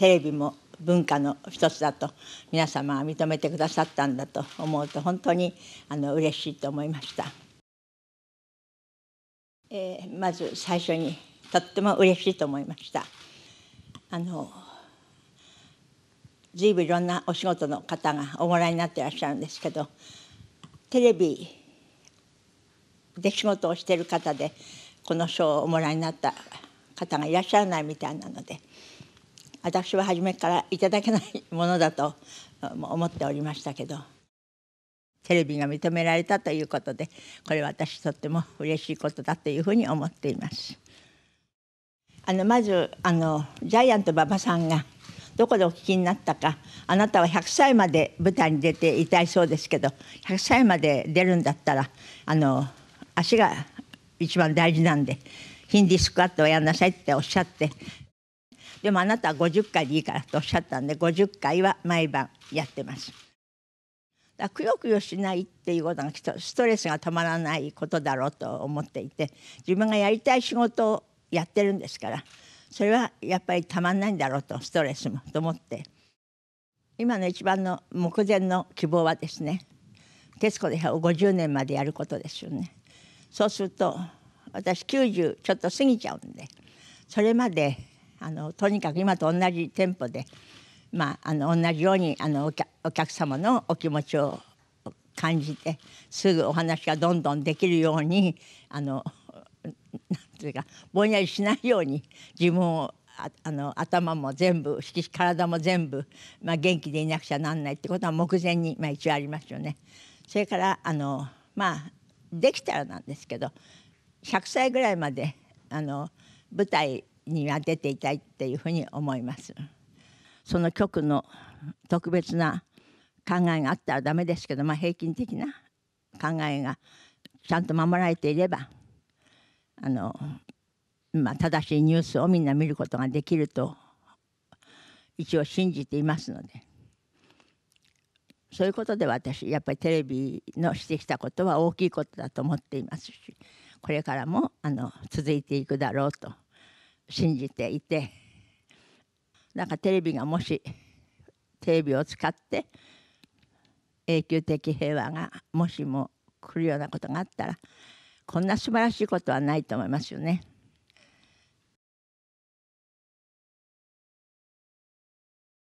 テレビも文化の一つだと皆様は認めてくださったんだと思うと本当にあの嬉しいと思いました、えー、まず最初にとっても嬉しいと思いましたあの随分いろんなお仕事の方がおごらになっていらっしゃるんですけどテレビで仕事をしている方でこの賞をおもらいになった方がいらっしゃらないみたいなので私は初めからいただけないものだと思っておりましたけどテレビが認められたということでこれ私とっても嬉しいことだというふうに思っています。あのまずあのジャイアント馬場さんがどこでお聞きになったかあなたは100歳まで舞台に出ていたいそうですけど100歳まで出るんだったらあの足が一番大事なんでヒンディスクワットをやんなさいっておっしゃってでもあなたは50回でいいからとおっしゃったんで50回は毎晩やってます。だくよくよしないっていうことがきっとストレスがたまらないことだろうと思っていて自分がやりたい仕事をやってるんですからそれはやっぱりたまんないんだろうとストレスもと思って今の一番の目前の希望はですね「徹子で50年までやることですよね」そうすると私90ちょっと過ぎちゃうんでそれまであのとにかく今と同じ店舗で、まあ、あの同じようにあのお客様のお気持ちを感じてすぐお話がどんどんできるようにあのなんていうかぼんやりしないように自分をあの頭も全部体も全部、まあ、元気でいなくちゃなんないってことは目前に、まあ、一応ありますよね。それからあの、まあ、できたらなんですけど100歳ぐらいまであの舞台には出ていたいっていうふうに思いますその局の特別な考えがあったらダメですけど、まあ、平均的な考えがちゃんと守られていればあの、まあ、正しいニュースをみんな見ることができると一応信じていますのでそういうことで私やっぱりテレビのしてきたことは大きいことだと思っていますしこれからもあの続いていくだろうと信じていてなんかテレビがもしテレビを使って永久的平和がもしも来るようなことがあったらこんな素晴らしいことはないと思いますよね。